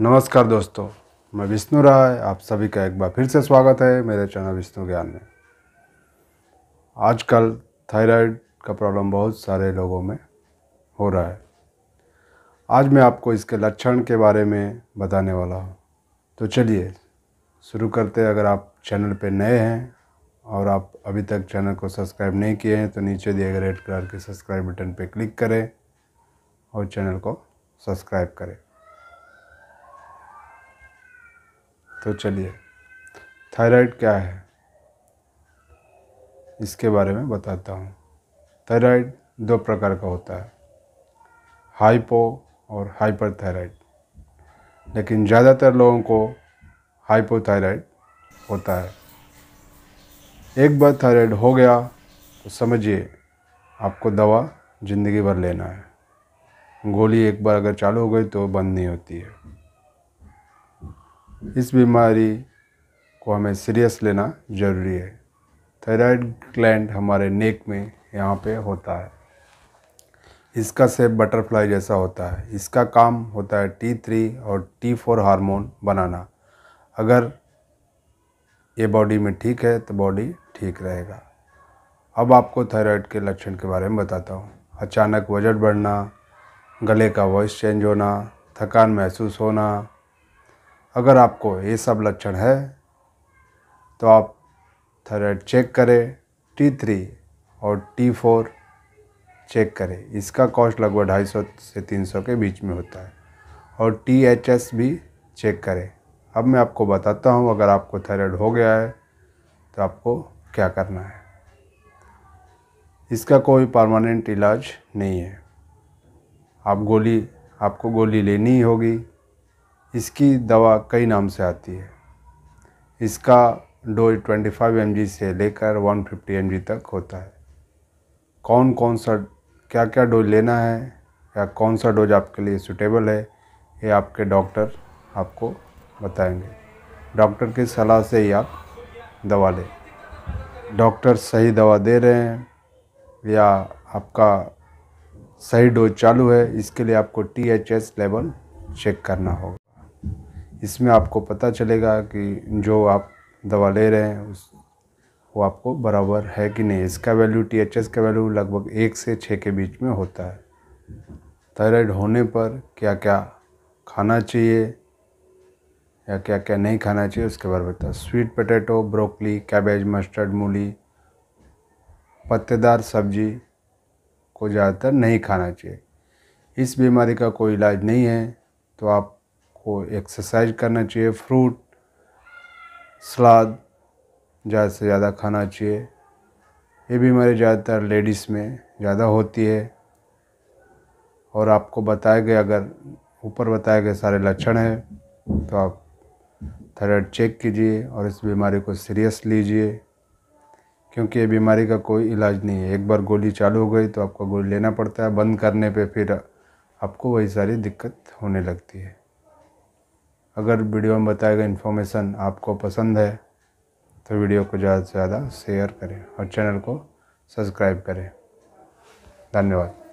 नमस्कार दोस्तों मैं विष्णु राय आप सभी का एक बार फिर से स्वागत है मेरे चैनल विष्णु ज्ञान में आजकल थायराइड का प्रॉब्लम बहुत सारे लोगों में हो रहा है आज मैं आपको इसके लक्षण के बारे में बताने वाला हूँ तो चलिए शुरू करते हैं अगर आप चैनल पर नए हैं और आप अभी तक चैनल को सब्सक्राइब नहीं किए हैं तो नीचे दिए गए रेड कलर के सब्सक्राइब बटन पर क्लिक करें और चैनल को सब्सक्राइब करें तो चलिए थायराइड क्या है इसके बारे में बताता हूँ थायराइड दो प्रकार का होता है हाइपो और हाइपर थायराइड लेकिन ज़्यादातर लोगों को हाइपोथायराइड होता है एक बार थायराइड हो गया तो समझिए आपको दवा ज़िंदगी भर लेना है गोली एक बार अगर चालू हो गई तो बंद नहीं होती है इस बीमारी को हमें सीरियस लेना ज़रूरी है थायराइड ग्लैंड हमारे नेक में यहाँ पे होता है इसका सेप बटरफ्लाई जैसा होता है इसका काम होता है टी थ्री और टी फोर हारमोन बनाना अगर ये बॉडी में ठीक है तो बॉडी ठीक रहेगा अब आपको थायराइड के लक्षण के बारे में बताता हूँ अचानक वजन बढ़ना गले का वॉइस चेंज होना थकान महसूस होना अगर आपको ये सब लक्षण है तो आप थायराइड चेक करें टी थ्री और टी फोर चेक करें इसका कॉस्ट लगभग ढाई सौ से तीन सौ के बीच में होता है और टी एच एस भी चेक करें अब मैं आपको बताता हूँ अगर आपको थायराइड हो गया है तो आपको क्या करना है इसका कोई परमानेंट इलाज नहीं है आप गोली आपको गोली लेनी ही होगी इसकी दवा कई नाम से आती है इसका डोज 25 एम से लेकर 150 एम तक होता है कौन कौन सा क्या क्या डोज लेना है या कौन सा डोज आपके लिए सुटेबल है ये आपके डॉक्टर आपको बताएंगे डॉक्टर की सलाह से ही आप दवा लें डॉक्टर सही दवा दे रहे हैं या आपका सही डोज चालू है इसके लिए आपको T H S level check करना होगा इसमें आपको पता चलेगा कि जो आप दवा ले रहे हैं उस वो आपको बराबर है कि नहीं इसका वैल्यू टी एच एस का वैल्यू लगभग एक से छः के बीच में होता है थायराइड होने पर क्या क्या खाना चाहिए या क्या क्या नहीं खाना चाहिए उसके बारे में बता sweet potato broccoli cabbage mustard मूली पत्तेदार सब्जी को ज़्यादातर नहीं खाना चाहिए इस बीमारी का कोई इलाज नहीं है तो आप आपको एक्सरसाइज करना चाहिए फ्रूट सलाद ज़्यादा से ज़्यादा खाना चाहिए ये बीमारी ज़्यादातर लेडीज़ में ज़्यादा होती है और आपको बताए गए अगर ऊपर बताए गए सारे लक्षण हैं तो आप थायराइड चेक कीजिए और इस बीमारी को सीरियस लीजिए क्योंकि ये बीमारी का कोई इलाज नहीं है एक बार गोली चालू हो गई तो आपको गोली लेना पड़ता है बंद करने पे फिर आपको वही सारी दिक्कत होने लगती है अगर वीडियो में बताया गया इन्फॉर्मेशन आपको पसंद है तो वीडियो को ज़्यादा से ज़्यादा शेयर करें और चैनल को सब्सक्राइब करें धन्यवाद